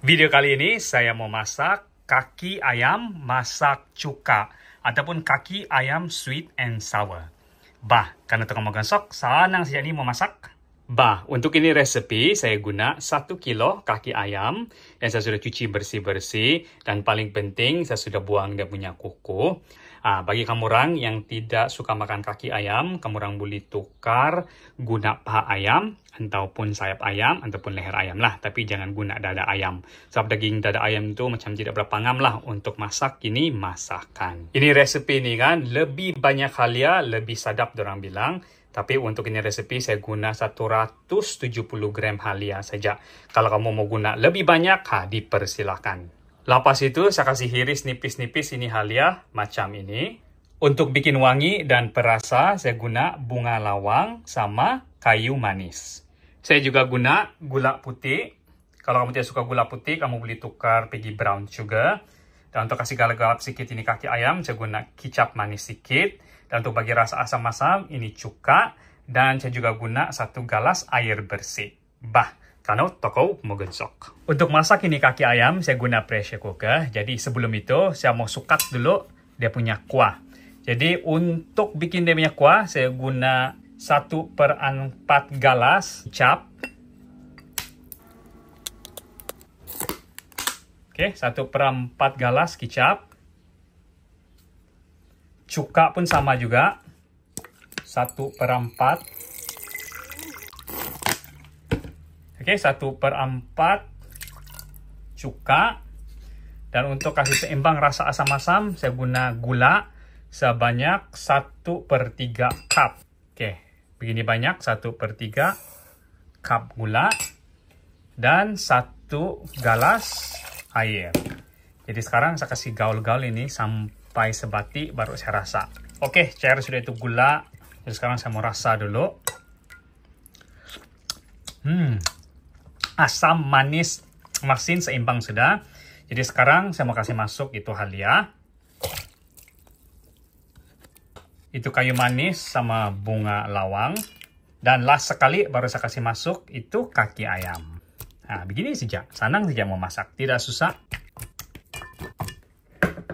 Video kali ini saya mau masak kaki ayam masak cuka ataupun kaki ayam sweet and sour. Bah, karena tengah makan sok, sana saja ini mau masak. Bah, untuk ini resepi saya guna 1 kilo kaki ayam yang saya sudah cuci bersih-bersih dan paling penting saya sudah buang dia punya kuku. Ah, bagi kamu orang yang tidak suka makan kaki ayam, kamu orang boleh tukar guna paha ayam ataupun sayap ayam ataupun leher ayam lah, tapi jangan guna dada ayam. Sebab daging dada ayam itu macam tidak berapa ngam lah untuk masak ini masakan. Ini resepi ini kan lebih banyak halia, lebih sadap orang bilang. Tapi untuk ini resepi saya guna 170 gram halia saja. Kalau kamu mau guna lebih banyak, ha, dipersilahkan. Lapas itu saya kasih iris nipis-nipis ini halia macam ini. Untuk bikin wangi dan perasa, saya guna bunga lawang sama kayu manis. Saya juga guna gula putih. Kalau kamu tidak suka gula putih, kamu boleh tukar pergi brown sugar. Dan untuk kasih galak-galak sedikit ini kaki ayam, saya guna kicap manis sedikit. Dan untuk bagi rasa asam-asam ini cuka. Dan saya juga guna satu galas air bersih. Bah! Karena toko mogensok. Untuk masak ini kaki ayam, saya guna pressure cooker. Jadi sebelum itu, saya mau sukat dulu dia punya kuah. Jadi untuk bikin dia punya kuah, saya guna satu per 4 galas cap Oke, okay, 1 per 4 galas kicap. Cuka pun sama juga. 1 per 4. Oke, okay, 1 per 4 cuka. Dan untuk kasih seimbang rasa asam-asam, saya guna gula sebanyak 1 per 3 cup. Oke, okay, begini banyak, 1 per 3 cup gula. Dan 1 galas air. Jadi sekarang saya kasih gaul-gaul ini sampai sebati baru saya rasa. Oke, cair sudah itu gula. Jadi sekarang saya mau rasa dulu. Hmm, asam manis masin seimbang sudah. Jadi sekarang saya mau kasih masuk itu halia. Itu kayu manis sama bunga lawang. Dan last sekali baru saya kasih masuk itu kaki ayam. Nah, begini saja. Senang saja masak Tidak susah.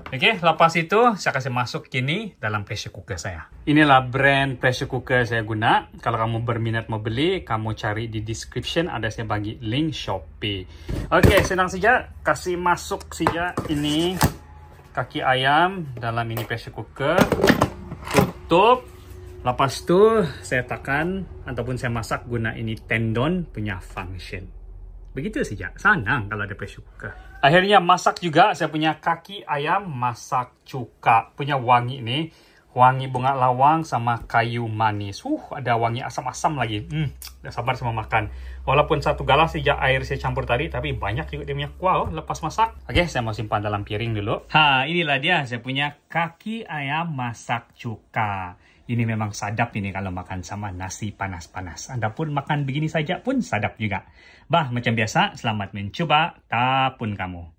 Oke, lepas itu saya kasih masuk kini dalam pressure cooker saya. Inilah brand pressure cooker saya guna. Kalau kamu berminat mau beli, kamu cari di description ada saya bagi link Shopee. Oke, senang saja kasih masuk saja ini kaki ayam dalam ini pressure cooker. Tutup. Lepas itu saya tekan ataupun saya masak guna ini tendon punya function. Begitu sih, Senang kalau ada pressure Akhirnya masak juga. Saya punya kaki ayam masak cuka. Punya wangi nih. Wangi bunga lawang sama kayu manis. Uh, ada wangi asam-asam lagi. Hmm, udah sabar sama makan. Walaupun satu galas sejak air saya campur tadi, tapi banyak juga dia punya kuah oh, lepas masak. Oke, saya mau simpan dalam piring dulu. Ha, inilah dia. Saya punya kaki ayam masak cuka. Ini memang sadap ini kalau makan sama nasi panas-panas. Anda pun makan begini saja pun sadap juga. Bah, macam biasa, selamat mencoba pun kamu.